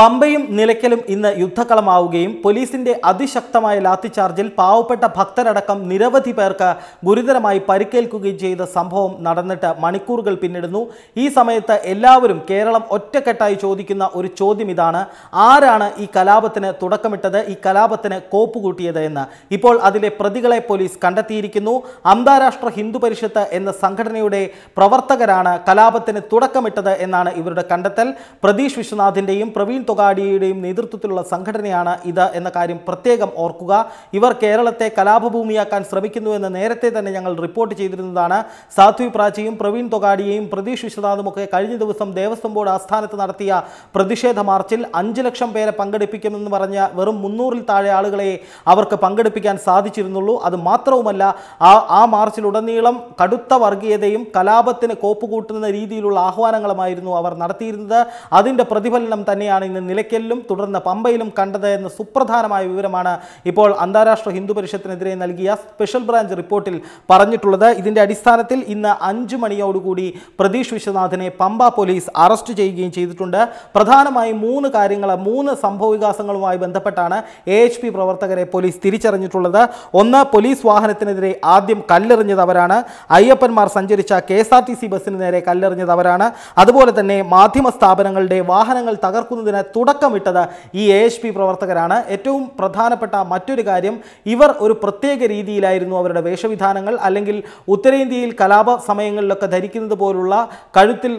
പമ്പയും നിലയ്ക്കലും ഇന്ന് യുദ്ധക്കളമാവുകയും പോലീസിന്റെ അതിശക്തമായ ലാത്തിചാർജിൽ പാവപ്പെട്ട ഭക്തരടക്കം നിരവധി പേർക്ക് ഗുരുതരമായി പരിക്കേൽക്കുകയും ചെയ്ത സംഭവം നടന്നിട്ട് മണിക്കൂറുകൾ പിന്നിടുന്നു ഈ സമയത്ത് എല്ലാവരും കേരളം ഒറ്റക്കെട്ടായി ചോദിക്കുന്ന ഒരു ചോദ്യം ഇതാണ് ആരാണ് ഈ കലാപത്തിന് തുടക്കമിട്ടത് ഈ കലാപത്തിന് കോപ്പുകൂട്ടിയത് എന്ന് ഇപ്പോൾ അതിലെ പ്രതികളെ പോലീസ് കണ്ടെത്തിയിരിക്കുന്നു അന്താരാഷ്ട്ര ഹിന്ദു പരിഷത്ത് എന്ന സംഘടനയുടെ പ്രവർത്തകരാണ് കലാപത്തിന് തുടക്കമിട്ടത് എന്നാണ് ഇവരുടെ കണ്ടെത്തൽ പ്രതീഷ് വിശ്വനാഥിന്റെയും പ്രവീൺ തൊഗാഡിയുടെയും നേതൃത്വത്തിലുള്ള സംഘടനയാണ് ഇത് എന്ന കാര്യം പ്രത്യേകം ഓർക്കുക ഇവർ കേരളത്തെ കലാപഭൂമിയാക്കാൻ ശ്രമിക്കുന്നുവെന്ന് നേരത്തെ തന്നെ ഞങ്ങൾ റിപ്പോർട്ട് ചെയ്തിരുന്നതാണ് സാധ്വി പ്രാചിയും പ്രവീൺ തൊഗാഡിയെയും പ്രതീഷ് വിശ്വനാഥുമൊക്കെ കഴിഞ്ഞ ദിവസം ദേവസ്വം ബോർഡ് ആസ്ഥാനത്ത് നടത്തിയ പ്രതിഷേധ മാർച്ചിൽ അഞ്ച് ലക്ഷം പേരെ പങ്കെടുപ്പിക്കുമെന്ന് പറഞ്ഞ വെറും മുന്നൂറിൽ താഴെ ആളുകളെ അവർക്ക് പങ്കെടുപ്പിക്കാൻ സാധിച്ചിരുന്നുള്ളൂ അത് മാത്രവുമല്ല ആ ആ മാർച്ചിലുടനീളം കടുത്ത വർഗീയതയും കലാപത്തിന് കോപ്പുകൂട്ടുന്ന രീതിയിലുള്ള ആഹ്വാനങ്ങളുമായിരുന്നു അവർ നടത്തിയിരുന്നത് അതിൻ്റെ പ്രതിഫലനം തന്നെയാണ് ഇന്ന് മാലിന്യം നിലയ്ക്കലിലും തുടർന്ന് പമ്പയിലും കണ്ടത് എന്ന സുപ്രധാനമായ വിവരമാണ് ഇപ്പോൾ അന്താരാഷ്ട്ര ഹിന്ദു പരിഷത്തിനെതിരെ നൽകിയ സ്പെഷ്യൽ ബ്രാഞ്ച് റിപ്പോർട്ടിൽ പറഞ്ഞിട്ടുള്ളത് ഇതിന്റെ അടിസ്ഥാനത്തിൽ ഇന്ന് അഞ്ചു മണിയോടുകൂടി പ്രതീഷ് വിശ്വനാഥിനെ പമ്പ പോലീസ് അറസ്റ്റ് ചെയ്യുകയും ചെയ്തിട്ടുണ്ട് പ്രധാനമായും മൂന്ന് കാര്യങ്ങൾ മൂന്ന് സംഭവവികാസങ്ങളുമായി ബന്ധപ്പെട്ടാണ് എ പ്രവർത്തകരെ പോലീസ് തിരിച്ചറിഞ്ഞിട്ടുള്ളത് ഒന്ന് പോലീസ് വാഹനത്തിനെതിരെ ആദ്യം കല്ലെറിഞ്ഞത് അവരാണ് അയ്യപ്പന്മാർ സഞ്ചരിച്ച K S R T C ബസ്സിന് നേരെ കല്ലെറിഞ്ഞത് അവരാണ് അതുപോലെ തന്നെ മാധ്യമ സ്ഥാപനങ്ങളുടെ വാഹനങ്ങൾ തകർക്കുന്നതിന് തുടക്കമിട്ടത് ഈ എ എസ് പി പ്രവർത്തകരാണ് ഏറ്റവും പ്രധാനപ്പെട്ട മറ്റൊരു കാര്യം ഇവർ ഒരു പ്രത്യേക രീതിയിലായിരുന്നു അവരുടെ വേഷവിധാനങ്ങൾ അല്ലെങ്കിൽ ഉത്തരേന്ത്യയിൽ കലാപ സമയങ്ങളിലൊക്കെ ധരിക്കുന്നത് പോലുള്ള കഴുത്തിൽ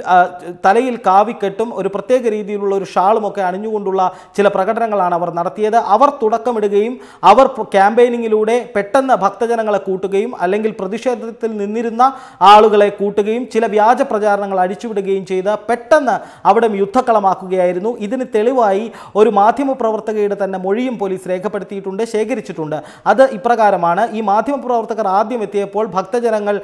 തലയിൽ കാവിക്കെട്ടും ഒരു പ്രത്യേക രീതിയിലുള്ള ഒരു ഷാളുമൊക്കെ അണിഞ്ഞുകൊണ്ടുള്ള ചില പ്രകടനങ്ങളാണ് അവർ നടത്തിയത് അവർ തുടക്കമിടുകയും അവർ ക്യാമ്പയിനിങ്ങിലൂടെ പെട്ടെന്ന് ഭക്തജനങ്ങളെ കൂട്ടുകയും അല്ലെങ്കിൽ പ്രതിഷേധത്തിൽ നിന്നിരുന്ന ആളുകളെ കൂട്ടുകയും ചില വ്യാജ പ്രചാരണങ്ങൾ അഴിച്ചുവിടുകയും ചെയ്ത് പെട്ടെന്ന് അവിടെ യുദ്ധക്കളമാക്കുകയായിരുന്നു ഇതിന് തെളിവായി ഒരു മാധ്യമ പ്രവർത്തകയുടെ തന്നെ മൊഴിയും പോലീസ് രേഖപ്പെടുത്തിയിട്ടുണ്ട് ശേഖരിച്ചിട്ടുണ്ട് അത് ഇപ്രകാരമാണ് ഈ മാധ്യമ പ്രവർത്തകർ ആദ്യം എത്തിയപ്പോൾ ഭക്തജനങ്ങൾ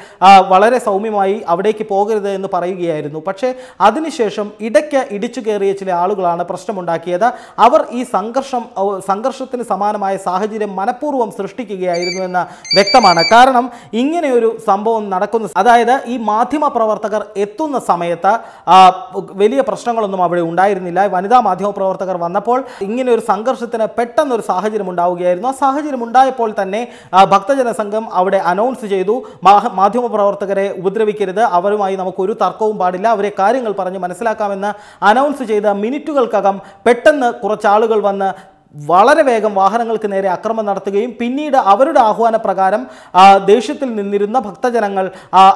വളരെ സൗമ്യമായി അവിടേക്ക് പോകരുത് എന്ന് പറയുകയായിരുന്നു പക്ഷേ അതിനുശേഷം ഇടയ്ക്ക് ഇടിച്ചു കയറിയ ചില ആളുകളാണ് പ്രശ്നമുണ്ടാക്കിയത് അവർ ഈ സംഘർഷം സംഘർഷത്തിന് സമാനമായ സാഹചര്യം മനഃപൂർവ്വം സൃഷ്ടിക്കുകയായിരുന്നു എന്ന് വ്യക്തമാണ് കാരണം ഇങ്ങനെയൊരു സംഭവം നടക്കുന്ന അതായത് ഈ മാധ്യമ പ്രവർത്തകർ എത്തുന്ന സമയത്ത് വലിയ പ്രശ്നങ്ങളൊന്നും അവിടെ ഉണ്ടായിരുന്നില്ല വനിതാ മാധ്യമപ്രവർത്തകർ വന്നപ്പോൾ ഇങ്ങനെ ഒരു സംഘർഷത്തിന് പെട്ടെന്നൊരു സാഹചര്യം ഉണ്ടാവുകയായിരുന്നു ആ സാഹചര്യം ഉണ്ടായപ്പോൾ തന്നെ ഭക്തജന സംഘം അവിടെ അനൗൺസ് ചെയ്തു മാധ്യമപ്രവർത്തകരെ ഉപദ്രവിക്കരുത് അവരുമായി നമുക്കൊരു തർക്കവും പാടില്ല അവരെ കാര്യങ്ങൾ പറഞ്ഞ് മനസ്സിലാക്കാമെന്ന് അനൗൺസ് ചെയ്ത മിനിറ്റുകൾക്കകം പെട്ടെന്ന് കുറച്ചാളുകൾ വന്ന് വളരെ വേഗം വാഹനങ്ങൾക്ക് നേരെ അക്രമം നടത്തുകയും പിന്നീട് അവരുടെ ആഹ്വാന പ്രകാരം ദേഷ്യത്തിൽ നിന്നിരുന്ന ഭക്തജനങ്ങൾ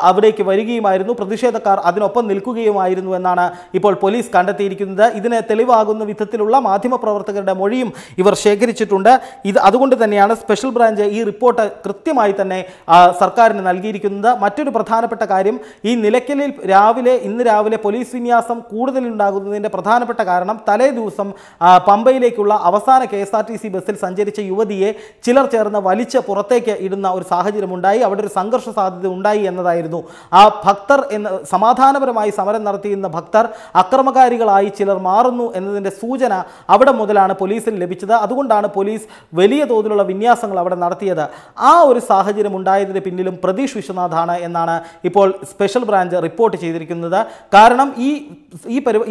അവിടേക്ക് വരികയുമായിരുന്നു പ്രതിഷേധക്കാർ അതിനൊപ്പം നിൽക്കുകയുമായിരുന്നു എന്നാണ് ഇപ്പോൾ പോലീസ് കണ്ടെത്തിയിരിക്കുന്നത് ഇതിന് തെളിവാകുന്ന വിധത്തിലുള്ള മാധ്യമപ്രവർത്തകരുടെ മൊഴിയും ഇവർ ശേഖരിച്ചിട്ടുണ്ട് ഇത് അതുകൊണ്ട് തന്നെയാണ് സ്പെഷ്യൽ ബ്രാഞ്ച് ഈ റിപ്പോർട്ട് കൃത്യമായി തന്നെ സർക്കാരിന് നൽകിയിരിക്കുന്നത് മറ്റൊരു പ്രധാനപ്പെട്ട കാര്യം ഈ നിലയ്ക്കലിൽ രാവിലെ ഇന്ന് രാവിലെ പോലീസ് വിന്യാസം കൂടുതലുണ്ടാകുന്നതിൻ്റെ പ്രധാനപ്പെട്ട കാരണം തലേ ദിവസം പമ്പയിലേക്കുള്ള അവസാന K S R T C ബസ്സിൽ സഞ്ചരിച്ച യുവതിയെ ചിലർ ചേർന്ന് വലിച്ച് പുറത്തേക്ക് ഇടുന്ന ഒരു സാഹചര്യമുണ്ടായി അവിടെ ഒരു സംഘർഷ സാധ്യത ഉണ്ടായി എന്നതായിരുന്നു ആ ഭക്തർ എന്ന് സമാധാനപരമായി സമരം നടത്തിയിരുന്ന ഭക്തർ അക്രമകാരികളായി ചിലർ മാറുന്നു എന്നതിൻ്റെ സൂചന അവിടെ മുതലാണ് പോലീസിന് ലഭിച്ചത് അതുകൊണ്ടാണ് പോലീസ് വലിയ തോതിലുള്ള വിന്യാസങ്ങൾ അവിടെ നടത്തിയത് ആ ഒരു സാഹചര്യം ഉണ്ടായതിന് പിന്നിലും പ്രതീഷ് വിശ്വനാഥാണ് എന്നാണ് ഇപ്പോൾ സ്പെഷ്യൽ ബ്രാഞ്ച് റിപ്പോർട്ട് ചെയ്തിരിക്കുന്നത് കാരണം ഈ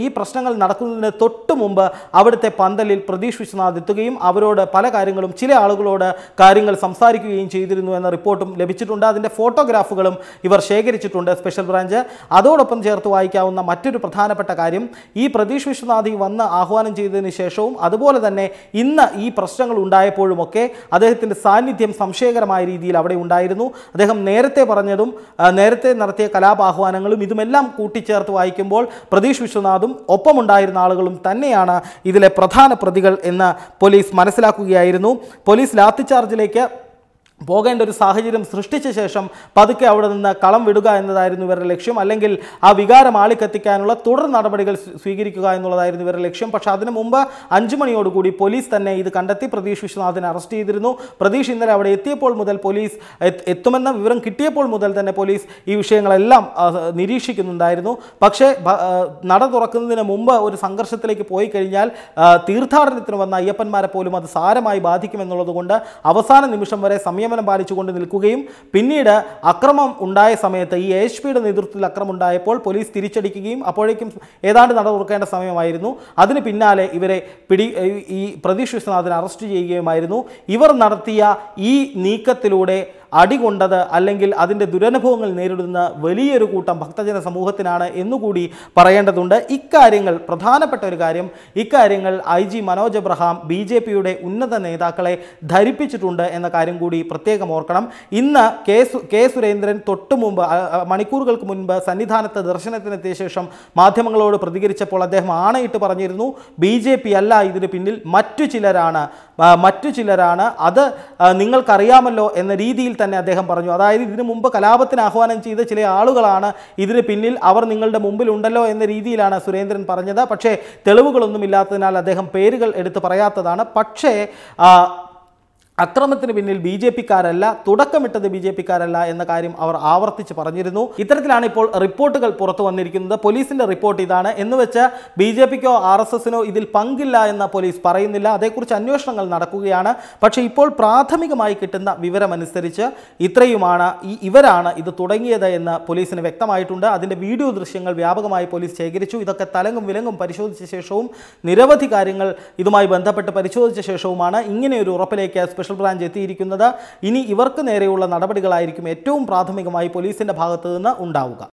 ഈ പ്രശ്നങ്ങൾ നടക്കുന്നതിന് തൊട്ട് മുമ്പ് അവിടുത്തെ പന്തലിൽ പ്രതീഷ് വിശ്വനാഥ് വരുത്തുകയും അവരോട് പല കാര്യങ്ങളും ചില ആളുകളോട് കാര്യങ്ങൾ സംസാരിക്കുകയും ചെയ്തിരുന്നു എന്ന റിപ്പോർട്ടും ലഭിച്ചിട്ടുണ്ട് അതിൻ്റെ ഫോട്ടോഗ്രാഫുകളും ഇവർ ശേഖരിച്ചിട്ടുണ്ട് സ്പെഷ്യൽ ബ്രാഞ്ച് അതോടൊപ്പം ചേർത്ത് വായിക്കാവുന്ന മറ്റൊരു പ്രധാനപ്പെട്ട കാര്യം ഈ പ്രതീഷ് വിശ്വനാഥ് വന്ന് ആഹ്വാനം ചെയ്തതിന് ശേഷവും അതുപോലെ തന്നെ ഇന്ന് ഈ പ്രശ്നങ്ങൾ ഉണ്ടായപ്പോഴുമൊക്കെ അദ്ദേഹത്തിൻ്റെ സാന്നിധ്യം സംശയകരമായ രീതിയിൽ അവിടെ ഉണ്ടായിരുന്നു അദ്ദേഹം നേരത്തെ പറഞ്ഞതും നേരത്തെ നടത്തിയ കലാപാഹ്വാനങ്ങളും ഇതുമെല്ലാം കൂട്ടിച്ചേർത്ത് വായിക്കുമ്പോൾ പ്രതീഷ് വിശ്വനാഥും ഒപ്പമുണ്ടായിരുന്ന ആളുകളും തന്നെയാണ് ഇതിലെ പ്രധാന പ്രതികൾ എന്ന് പോലീസ് മനസ്സിലാക്കുകയായിരുന്നു പോലീസ് ലാത്തിച്ചാർജിലേക്ക് പോകേണ്ട ഒരു സാഹചര്യം സൃഷ്ടിച്ച ശേഷം പതുക്കെ അവിടെ നിന്ന് കളം വിടുക എന്നതായിരുന്നു ഇവരുടെ ലക്ഷ്യം അല്ലെങ്കിൽ ആ വികാരം ആളിക്കത്തിക്കാനുള്ള തുടർ നടപടികൾ സ്വീകരിക്കുക എന്നുള്ളതായിരുന്നു ഇവരുടെ ലക്ഷ്യം പക്ഷേ അതിനു മുമ്പ് അഞ്ചു മണിയോടുകൂടി പോലീസ് തന്നെ ഇത് കണ്ടെത്തി പ്രതീഷ് വിശ്വനാഥിനെ അറസ്റ്റ് ചെയ്തിരുന്നു പ്രതീഷ് ഇന്നലെ അവിടെ എത്തിയപ്പോൾ മുതൽ പോലീസ് എത്തുമെന്ന വിവരം കിട്ടിയപ്പോൾ മുതൽ തന്നെ പോലീസ് ഈ വിഷയങ്ങളെല്ലാം നിരീക്ഷിക്കുന്നുണ്ടായിരുന്നു പക്ഷേ നട തുറക്കുന്നതിന് മുമ്പ് ഒരു സംഘർഷത്തിലേക്ക് പോയി കഴിഞ്ഞാൽ തീർത്ഥാടനത്തിന് വന്ന അയ്യപ്പന്മാരെ പോലും അത് സാരമായി ബാധിക്കുമെന്നുള്ളതുകൊണ്ട് അവസാന നിമിഷം വരെ സമയം സംയമനം പാലിച്ചുകൊണ്ട് നിൽക്കുകയും പിന്നീട് അക്രമം ഉണ്ടായ സമയത്ത് ഈ എച്ച് പിയുടെ നേതൃത്വത്തിൽ അക്രമം ഉണ്ടായപ്പോൾ പോലീസ് തിരിച്ചടിക്കുകയും അപ്പോഴേക്കും ഏതാണ്ട് നട തുറക്കേണ്ട സമയമായിരുന്നു അതിന് പിന്നാലെ ഇവരെ പിടി ഈ പ്രതീക്ഷ വിശ്വനാഥനെ അറസ്റ്റ് ചെയ്യുകയുമായിരുന്നു ഇവർ നടത്തിയ ഈ നീക്കത്തിലൂടെ അടികൊണ്ടത് അല്ലെങ്കിൽ അതിൻ്റെ ദുരനുഭവങ്ങൾ നേരിടുന്ന വലിയൊരു കൂട്ടം ഭക്തജന സമൂഹത്തിനാണ് എന്നുകൂടി പറയേണ്ടതുണ്ട് ഇക്കാര്യങ്ങൾ പ്രധാനപ്പെട്ട ഒരു കാര്യം ഇക്കാര്യങ്ങൾ I G Manoj Abraham B J പിയുടെ ഉന്നത നേതാക്കളെ ധരിപ്പിച്ചിട്ടുണ്ട് എന്ന കാര്യം കൂടി പ്രത്യേകം ഓർക്കണം ഇന്ന് കെ കെ സുരേന്ദ്രൻ തൊട്ടു മുമ്പ് മണിക്കൂറുകൾക്ക് മുൻപ് സന്നിധാനത്ത് ദർശനത്തിനെത്തിയ ശേഷം മാധ്യമങ്ങളോട് പ്രതികരിച്ചപ്പോൾ അദ്ദേഹം ആണയിട്ട് പറഞ്ഞിരുന്നു ബി ജെ പി അല്ല ഇതിന് പിന്നിൽ മറ്റു ചിലരാണ് മറ്റു ചിലരാണ് അത് നിങ്ങൾക്കറിയാമല്ലോ എന്ന രീതിയിൽ തന്നെ അദ്ദേഹം പറഞ്ഞു അതായത് ഇതിനു മുമ്പ് കലാപത്തിന് ആഹ്വാനം ചെയ്ത ചില ആളുകളാണ് ഇതിന് പിന്നിൽ അവർ നിങ്ങളുടെ മുമ്പിലുണ്ടല്ലോ എന്ന രീതിയിലാണ് സുരേന്ദ്രൻ പറഞ്ഞത് പക്ഷേ തെളിവുകളൊന്നും ഇല്ലാത്തതിനാൽ അദ്ദേഹം പേരുകൾ എടുത്ത് പറയാത്തതാണ് പക്ഷേ അക്രമത്തിന് പിന്നിൽ ബി ജെ പിക്കാരല്ല തുടക്കമിട്ടത് ബി ജെ പിക്കാരല്ല എന്ന കാര്യം അവർ ആവർത്തിച്ച് പറഞ്ഞിരുന്നു ഇത്തരത്തിലാണ് ഇപ്പോൾ റിപ്പോർട്ടുകൾ പുറത്തു വന്നിരിക്കുന്നത് പോലീസിന്റെ റിപ്പോർട്ട് ഇതാണ് എന്ന് വെച്ച് ബി ജെ പിക്കോ ആർ എസ് എസിനോ ഇതിൽ പങ്കില്ല എന്ന പോലീസ് പറയുന്നില്ല അതേക്കുറിച്ച് അന്വേഷണങ്ങൾ നടക്കുകയാണ് പക്ഷേ ഇപ്പോൾ പ്രാഥമികമായി കിട്ടുന്ന വിവരമനുസരിച്ച് ഇത്രയുമാണ് ഈ ഇവരാണ് ഇത് തുടങ്ങിയത് എന്ന് പോലീസിന് വ്യക്തമായിട്ടുണ്ട് അതിൻ്റെ വീഡിയോ ദൃശ്യങ്ങൾ വ്യാപകമായി പോലീസ് ശേഖരിച്ചു ഇതൊക്കെ തലങ്ങും വിലങ്ങും പരിശോധിച്ച ശേഷവും നിരവധി കാര്യങ്ങൾ ഇതുമായി ബന്ധപ്പെട്ട് പരിശോധിച്ച ശേഷവുമാണ് ഇങ്ങനെയൊരു ഉറപ്പിലേക്ക് സ്പെഷ്യൽ സ്പെഷ്യൽ ബ്രാഞ്ച് എത്തിയിരിക്കുന്നത് ഇനി ഇവർക്ക് നേരെയുള്ള നടപടികളായിരിക്കും ഏറ്റവും പ്രാഥമികമായി പോലീസിൻ്റെ ഭാഗത്തു നിന്ന് ഉണ്ടാവുക